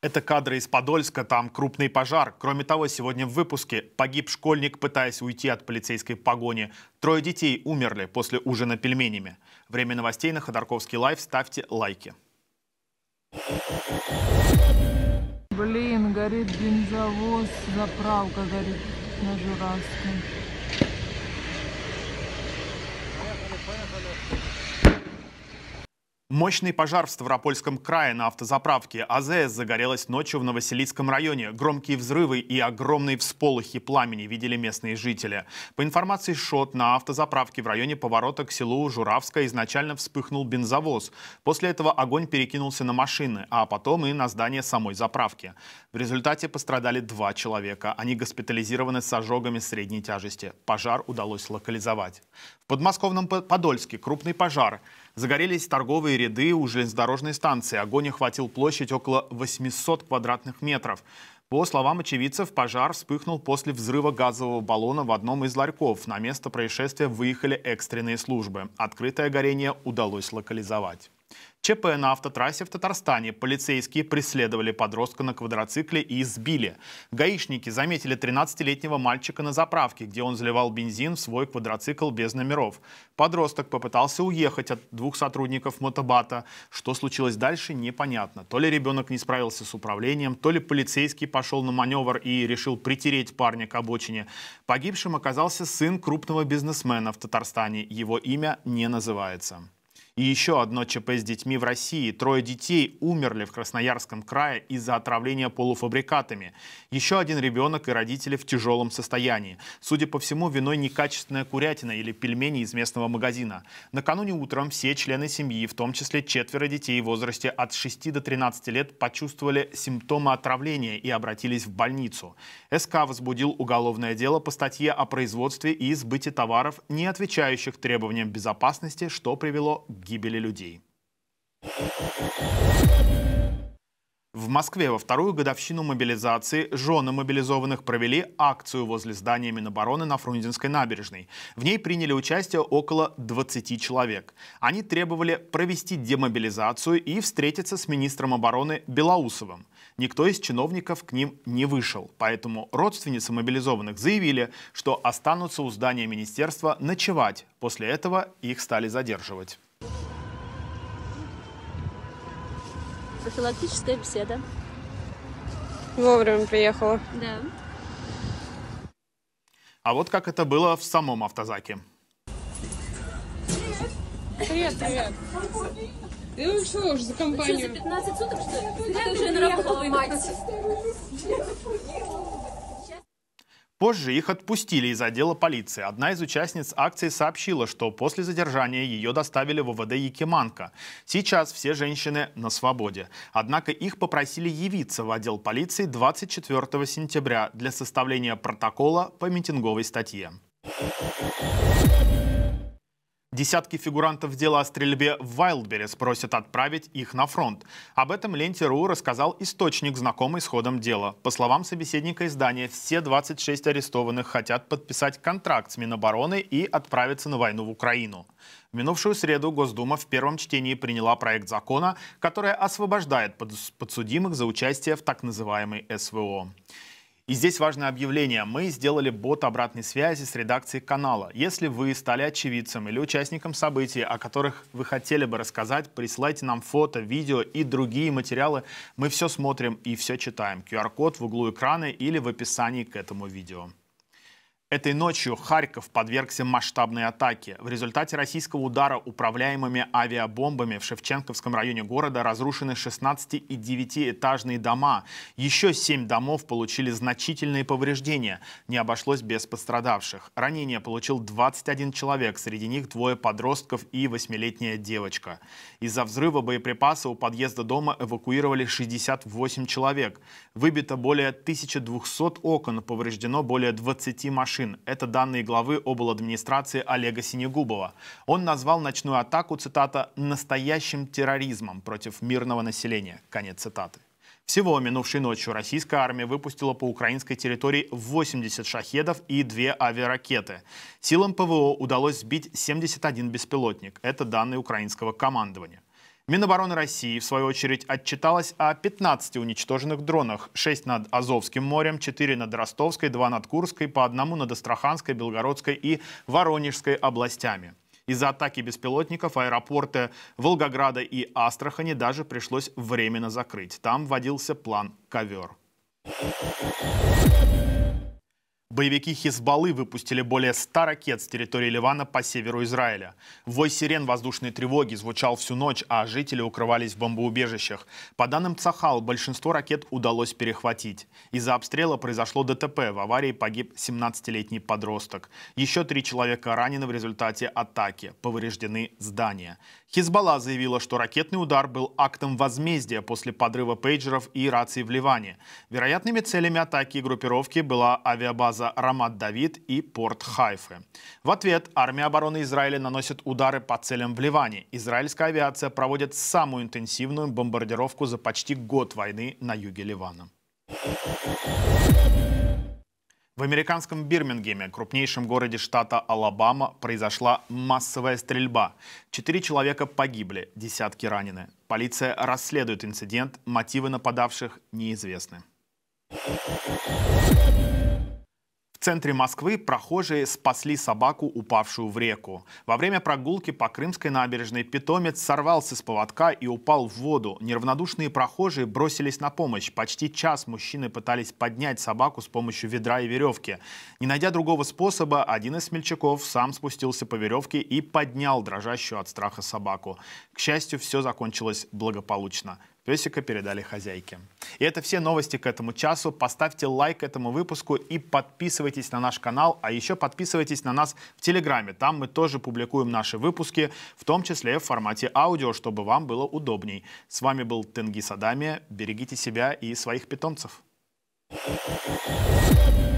Это кадры из Подольска, там крупный пожар. Кроме того, сегодня в выпуске погиб школьник, пытаясь уйти от полицейской погони. Трое детей умерли после ужина пельменями. Время новостей на Ходорковский лайв. Ставьте лайки. Блин, горит бензовоз, заправка горит на Журавском. Gracias. Мощный пожар в Ставропольском крае на автозаправке АЗС загорелась ночью в Новоселицком районе. Громкие взрывы и огромные всполохи пламени видели местные жители. По информации ШОТ, на автозаправке в районе поворота к селу Журавское изначально вспыхнул бензовоз. После этого огонь перекинулся на машины, а потом и на здание самой заправки. В результате пострадали два человека. Они госпитализированы с ожогами средней тяжести. Пожар удалось локализовать. В подмосковном Подольске крупный пожар – Загорелись торговые ряды у железнодорожной станции. Огонь охватил площадь около 800 квадратных метров. По словам очевидцев, пожар вспыхнул после взрыва газового баллона в одном из ларьков. На место происшествия выехали экстренные службы. Открытое горение удалось локализовать. ЧП на автотрассе в Татарстане. Полицейские преследовали подростка на квадроцикле и избили. Гаишники заметили 13-летнего мальчика на заправке, где он заливал бензин в свой квадроцикл без номеров. Подросток попытался уехать от двух сотрудников мотобата. Что случилось дальше, непонятно. То ли ребенок не справился с управлением, то ли полицейский пошел на маневр и решил притереть парня к обочине. Погибшим оказался сын крупного бизнесмена в Татарстане. Его имя не называется. И еще одно ЧП с детьми в России. Трое детей умерли в Красноярском крае из-за отравления полуфабрикатами. Еще один ребенок и родители в тяжелом состоянии. Судя по всему, виной некачественная курятина или пельмени из местного магазина. Накануне утром все члены семьи, в том числе четверо детей в возрасте от 6 до 13 лет, почувствовали симптомы отравления и обратились в больницу. СК возбудил уголовное дело по статье о производстве и избытии товаров, не отвечающих требованиям безопасности, что привело к гибели людей. В Москве во вторую годовщину мобилизации жены мобилизованных провели акцию возле здания Минобороны на Фрунзенской набережной. В ней приняли участие около 20 человек. Они требовали провести демобилизацию и встретиться с министром обороны Белоусовым. Никто из чиновников к ним не вышел, поэтому родственницы мобилизованных заявили, что останутся у здания министерства ночевать. После этого их стали задерживать. профилактическая беседа. Вовремя приехала. Да. А вот как это было в самом автозаке. Привет, привет. Ну что уж, за компанию. Ты что, за 15 суток, что ли? Ты уже на работу, мать. Позже их отпустили из отдела полиции. Одна из участниц акции сообщила, что после задержания ее доставили в ОВД Якиманка. Сейчас все женщины на свободе. Однако их попросили явиться в отдел полиции 24 сентября для составления протокола по митинговой статье. Десятки фигурантов дела о стрельбе в Вайлдберрис просят отправить их на фронт. Об этом ленте РУ рассказал источник, знакомый с ходом дела. По словам собеседника издания, все 26 арестованных хотят подписать контракт с Минобороны и отправиться на войну в Украину. В минувшую среду Госдума в первом чтении приняла проект закона, который освобождает подсудимых за участие в так называемой СВО. И здесь важное объявление. Мы сделали бот обратной связи с редакцией канала. Если вы стали очевидцем или участником событий, о которых вы хотели бы рассказать, присылайте нам фото, видео и другие материалы. Мы все смотрим и все читаем. QR-код в углу экрана или в описании к этому видео. Этой ночью Харьков подвергся масштабной атаке. В результате российского удара управляемыми авиабомбами в Шевченковском районе города разрушены 16 и 9-этажные дома. Еще 7 домов получили значительные повреждения. Не обошлось без пострадавших. Ранение получил 21 человек, среди них двое подростков и 8-летняя девочка. Из-за взрыва боеприпаса у подъезда дома эвакуировали 68 человек. Выбито более 1200 окон, повреждено более 20 машин машин. Это данные главы обл. администрации Олега Синегубова. Он назвал ночную атаку, цитата, «настоящим терроризмом против мирного населения». Конец цитаты. Всего минувшей ночью российская армия выпустила по украинской территории 80 шахедов и две авиаракеты. Силам ПВО удалось сбить 71 беспилотник. Это данные украинского командования. Минобороны России, в свою очередь, отчиталась о 15 уничтоженных дронах. 6 над Азовским морем, 4 над Ростовской, 2 над Курской, по одному над Астраханской, Белгородской и Воронежской областями. Из-за атаки беспилотников аэропорты Волгограда и Астрахани даже пришлось временно закрыть. Там вводился план «Ковер». Боевики Хизбаллы выпустили более 100 ракет с территории Ливана по северу Израиля. Вой сирен воздушной тревоги звучал всю ночь, а жители укрывались в бомбоубежищах. По данным Цахал, большинство ракет удалось перехватить. Из-за обстрела произошло ДТП. В аварии погиб 17-летний подросток. Еще три человека ранены в результате атаки. Повреждены здания. Хизбалла заявила, что ракетный удар был актом возмездия после подрыва пейджеров и раций в Ливане. Вероятными целями атаки группировки была авиабаза база Рамат-Давид и порт Хайфы. В ответ армия обороны Израиля наносит удары по целям в Ливане. Израильская авиация проводит самую интенсивную бомбардировку за почти год войны на юге Ливана. В американском Бирмингеме, крупнейшем городе штата Алабама, произошла массовая стрельба. Четыре человека погибли, десятки ранены. Полиция расследует инцидент, мотивы нападавших неизвестны центре Москвы прохожие спасли собаку, упавшую в реку. Во время прогулки по Крымской набережной питомец сорвался с поводка и упал в воду. Неравнодушные прохожие бросились на помощь. Почти час мужчины пытались поднять собаку с помощью ведра и веревки. Не найдя другого способа, один из смельчаков сам спустился по веревке и поднял дрожащую от страха собаку. К счастью, все закончилось благополучно. Песика передали хозяйке. И это все новости к этому часу. Поставьте лайк этому выпуску и подписывайтесь на наш канал. А еще подписывайтесь на нас в Телеграме. Там мы тоже публикуем наши выпуски, в том числе в формате аудио, чтобы вам было удобней. С вами был Тенгиз Садами. Берегите себя и своих питомцев. Thank you.